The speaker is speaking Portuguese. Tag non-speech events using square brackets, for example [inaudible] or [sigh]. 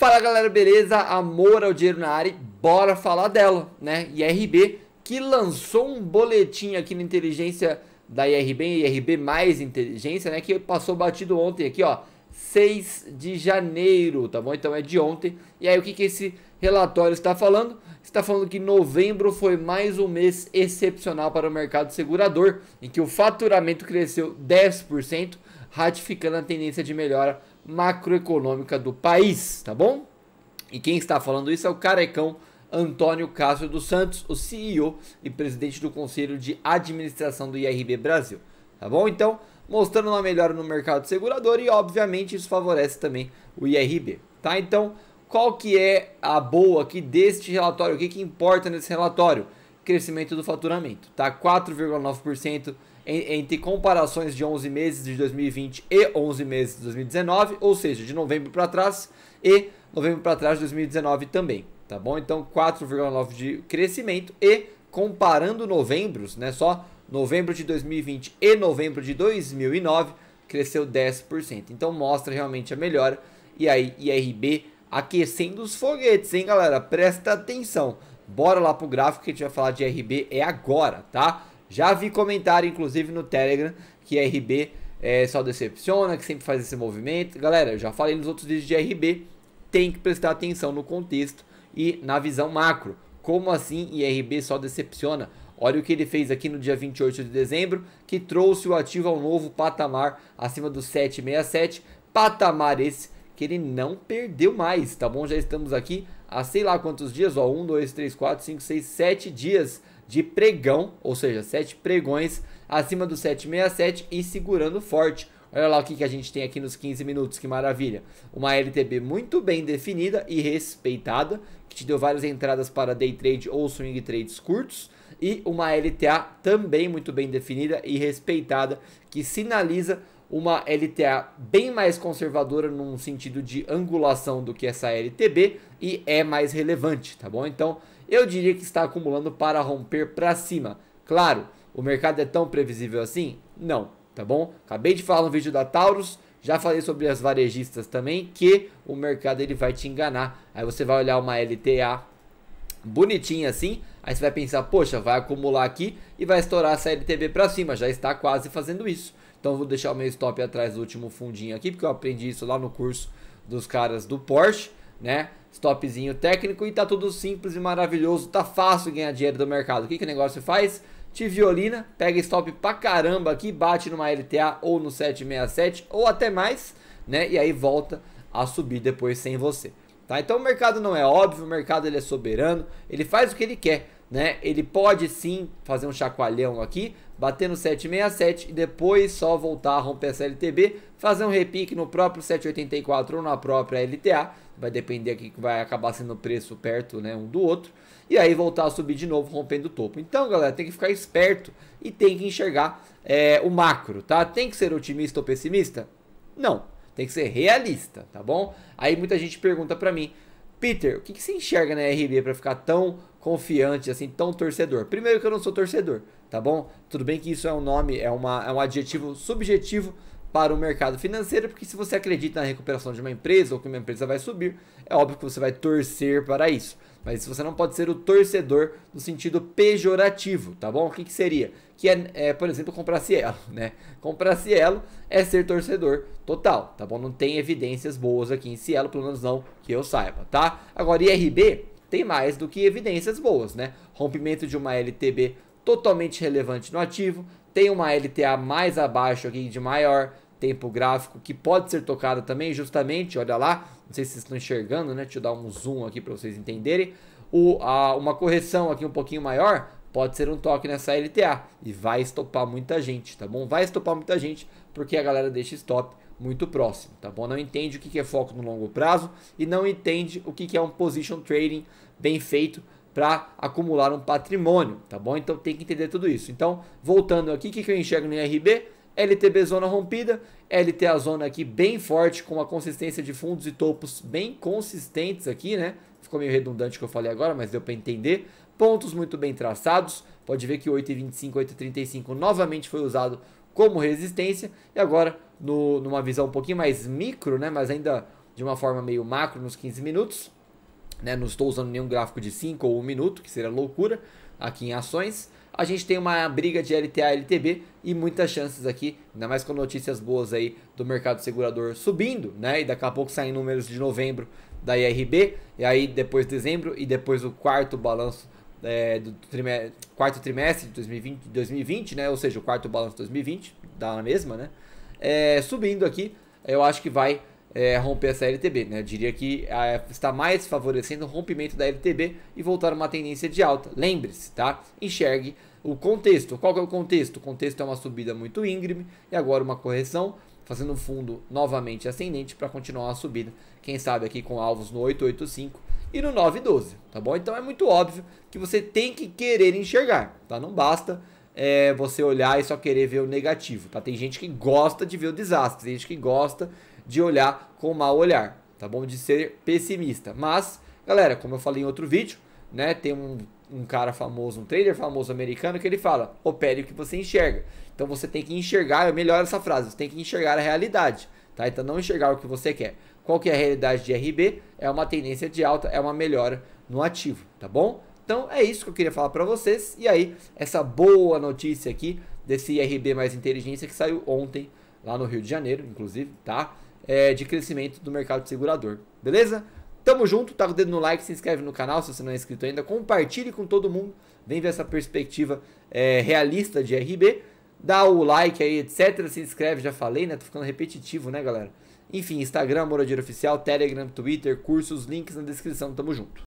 Fala galera, beleza? Amor ao dinheiro na área, bora falar dela, né? IRB que lançou um boletim aqui na inteligência da IRB, IRB mais inteligência, né? Que passou batido ontem aqui, ó, 6 de janeiro, tá bom? Então é de ontem. E aí o que, que esse relatório está falando? Está falando que novembro foi mais um mês excepcional para o mercado segurador, em que o faturamento cresceu 10%, ratificando a tendência de melhora macroeconômica do país, tá bom? E quem está falando isso é o carecão Antônio Cássio dos Santos, o CEO e presidente do Conselho de Administração do IRB Brasil, tá bom? Então, mostrando uma melhora no mercado segurador e obviamente isso favorece também o IRB, tá? Então, qual que é a boa aqui deste relatório? O que, que importa nesse relatório? Crescimento do faturamento, tá? 4,9% entre comparações de 11 meses de 2020 e 11 meses de 2019, ou seja, de novembro para trás e novembro para trás de 2019 também, tá bom? Então 4,9 de crescimento e comparando novembros, né, só novembro de 2020 e novembro de 2009 cresceu 10%. Então mostra realmente a melhora e aí IRB aquecendo os foguetes, hein, galera? Presta atenção. Bora lá pro gráfico que a gente vai falar de IRB é agora, tá? Já vi comentário, inclusive, no Telegram, que RB é, só decepciona, que sempre faz esse movimento. Galera, eu já falei nos outros vídeos de RB, tem que prestar atenção no contexto e na visão macro. Como assim IRB só decepciona? Olha o que ele fez aqui no dia 28 de dezembro, que trouxe o ativo ao novo patamar acima do 767, patamar esse que ele não perdeu mais, tá bom? Já estamos aqui há sei lá quantos dias, ó, 1, 2, 3, 4, 5, 6, 7 dias de pregão, ou seja, 7 pregões acima do 767 e segurando forte. Olha lá o que, que a gente tem aqui nos 15 minutos, que maravilha. Uma LTB muito bem definida e respeitada, que te deu várias entradas para day trade ou swing trades curtos. E uma LTA também muito bem definida e respeitada, que sinaliza uma LTA bem mais conservadora num sentido de angulação do que essa LTB e é mais relevante, tá bom? Então, eu diria que está acumulando para romper para cima. Claro, o mercado é tão previsível assim? Não, tá bom? Acabei de falar no vídeo da Taurus, já falei sobre as varejistas também, que o mercado ele vai te enganar. Aí você vai olhar uma LTA bonitinha assim, aí você vai pensar, poxa, vai acumular aqui e vai estourar essa LTV para cima, já está quase fazendo isso. Então vou deixar o meu stop atrás do último fundinho aqui, porque eu aprendi isso lá no curso dos caras do Porsche, né? stopzinho técnico e tá tudo simples e maravilhoso, tá fácil ganhar dinheiro do mercado. O que, que o negócio faz? Te violina, pega stop pra caramba aqui, bate numa LTA ou no 767 ou até mais, né? E aí volta a subir depois sem você. Tá? Então o mercado não é óbvio, o mercado ele é soberano, ele faz o que ele quer né? Ele pode sim fazer um chacoalhão aqui, bater no 767 e depois só voltar a romper essa LTB, fazer um repique no próprio 784 ou na própria LTA, vai depender aqui que vai acabar sendo o preço perto, né, um do outro, e aí voltar a subir de novo rompendo o topo. Então, galera, tem que ficar esperto e tem que enxergar é, o macro, tá? Tem que ser otimista ou pessimista? Não, tem que ser realista, tá bom? Aí muita gente pergunta para mim, Peter, o que, que você enxerga na RB para ficar tão confiante, assim, tão torcedor? Primeiro que eu não sou torcedor, tá bom? Tudo bem que isso é um nome, é, uma, é um adjetivo subjetivo para o mercado financeiro, porque se você acredita na recuperação de uma empresa ou que uma empresa vai subir, é óbvio que você vai torcer para isso. Mas você não pode ser o torcedor no sentido pejorativo, tá bom? O que, que seria? Que é, é, por exemplo, comprar Cielo, [laughs] né? Comprar Cielo é ser torcedor total, tá bom? Não tem evidências boas aqui em Cielo, pelo menos não que eu saiba, tá? Agora, IRB tem mais do que evidências boas, né? Rompimento de uma LTB totalmente relevante no ativo, tem uma LTA mais abaixo aqui de maior, tempo gráfico que pode ser tocada também, justamente, olha lá, não sei se vocês estão enxergando, né? Deixa eu dar um zoom aqui para vocês entenderem. O, a, uma correção aqui um pouquinho maior pode ser um toque nessa LTA e vai estopar muita gente, tá bom? Vai estopar muita gente porque a galera deixa stop muito próximo, tá bom? Não entende o que é foco no longo prazo e não entende o que é um position trading bem feito para acumular um patrimônio, tá bom? Então tem que entender tudo isso. Então, voltando aqui, o que eu enxergo no IRB? LTB zona rompida, LTA zona aqui bem forte, com uma consistência de fundos e topos bem consistentes aqui, né? Ficou meio redundante o que eu falei agora, mas deu para entender. Pontos muito bem traçados, pode ver que 8,25, 8,35 novamente foi usado como resistência. E agora, no, numa visão um pouquinho mais micro, né? Mas ainda de uma forma meio macro nos 15 minutos, né? Não estou usando nenhum gráfico de 5 ou 1 minuto, que seria loucura aqui em ações. A gente tem uma briga de LTA e LTB e muitas chances aqui, ainda mais com notícias boas aí do mercado segurador subindo, né? E daqui a pouco saem números de novembro da IRB, e aí depois dezembro e depois o quarto balanço é, do trimestre, quarto trimestre de 2020, 2020, né? Ou seja, o quarto balanço de 2020, dá na mesma, né? É, subindo aqui, eu acho que vai é, romper essa LTB. Né? Eu diria que a, ah, está mais favorecendo o rompimento da LTB e voltar a uma tendência de alta. Lembre-se, tá? Enxergue o contexto. Qual é o contexto? O contexto é uma subida muito íngreme e agora uma correção, fazendo um fundo novamente ascendente para continuar a subida. Quem sabe aqui com alvos no 885 e no 912, tá bom? Então é muito óbvio que você tem que querer enxergar, tá? Não basta é, você olhar e só querer ver o negativo, tá? Tem gente que gosta de ver o desastre, tem gente que gosta de olhar com mau olhar, tá bom? De ser pessimista. Mas, galera, como eu falei em outro vídeo, né? Tem um, um cara famoso, um trader famoso americano que ele fala: opere o que você enxerga. Então você tem que enxergar, eu melhoro essa frase, você tem que enxergar a realidade, tá? Então não enxergar o que você quer. Qual que é a realidade de RB? É uma tendência de alta, é uma melhora no ativo, tá bom? Então é isso que eu queria falar para vocês. E aí, essa boa notícia aqui desse IRB mais inteligência que saiu ontem lá no Rio de Janeiro, inclusive, tá? É, de crescimento do mercado de segurador. Beleza? Tamo junto, tá com o dedo no like, se inscreve no canal se você não é inscrito ainda, compartilhe com todo mundo, vem ver essa perspectiva é, realista de RB, dá o like aí, etc, se inscreve, já falei, né, tô ficando repetitivo, né, galera? Enfim, Instagram, moradia Oficial, Telegram, Twitter, cursos, links na descrição, tamo junto.